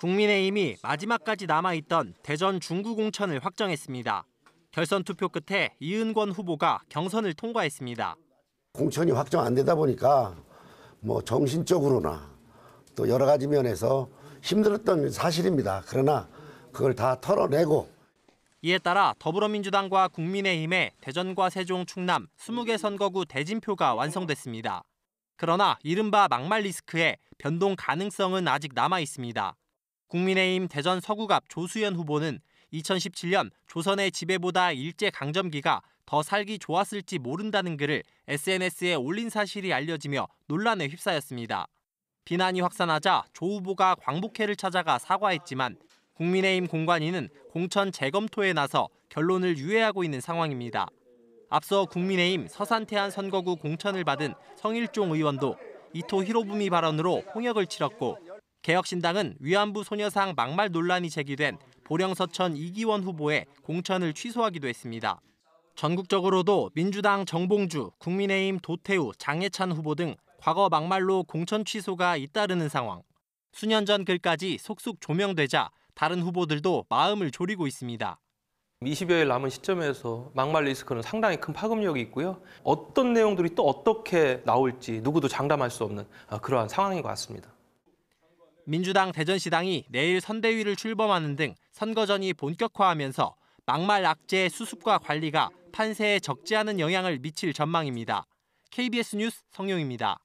국민의힘이 마지막까지 남아있던 대전 중구공천을 확정했습니다. 결선 투표 끝에 이은권 후보가 경선을 통과했습니다. 공천이 확정 안 되다 보니까 뭐 정신적으로나 또 여러 가지 면에서 힘들었던 사실입니다. 그러나 그걸 다 털어내고 이에 따라 더불어민주당과 국민의힘의 대전과 세종, 충남 20개 선거구 대진표가 완성됐습니다. 그러나 이른바 막말 리스크에 변동 가능성은 아직 남아 있습니다. 국민의힘 대전 서구갑 조수연 후보는 2017년 조선의 지배보다 일제강점기가 더 살기 좋았을지 모른다는 글을 SNS에 올린 사실이 알려지며 논란에 휩싸였습니다. 비난이 확산하자 조 후보가 광복회를 찾아가 사과했지만 국민의힘 공관위는 공천 재검토에 나서 결론을 유예하고 있는 상황입니다. 앞서 국민의힘 서산태안 선거구 공천을 받은 성일종 의원도 이토 히로부미 발언으로 홍역을 치렀고 개혁신당은 위안부 소녀상 막말 논란이 제기된 보령 서천 이기원 후보의 공천을 취소하기도 했습니다. 전국적으로도 민주당 정봉주, 국민의힘 도태우, 장해찬 후보 등 과거 막말로 공천 취소가 잇따르는 상황. 수년 전 글까지 속속 조명되자 다른 후보들도 마음을 졸이고 있습니다. 20여일 남은 시점에서 막말 리스크는 상당히 큰 파급력이 있고요. 어떤 내용들이 또 어떻게 나올지 누구도 장담할 수 없는 아, 그러한 상황인 것 같습니다. 민주당 대전시당이 내일 선대위를 출범하는 등 선거전이 본격화하면서 막말 악재 의 수습과 관리가 판세에 적지 않은 영향을 미칠 전망입니다. KBS 뉴스 성룡입니다.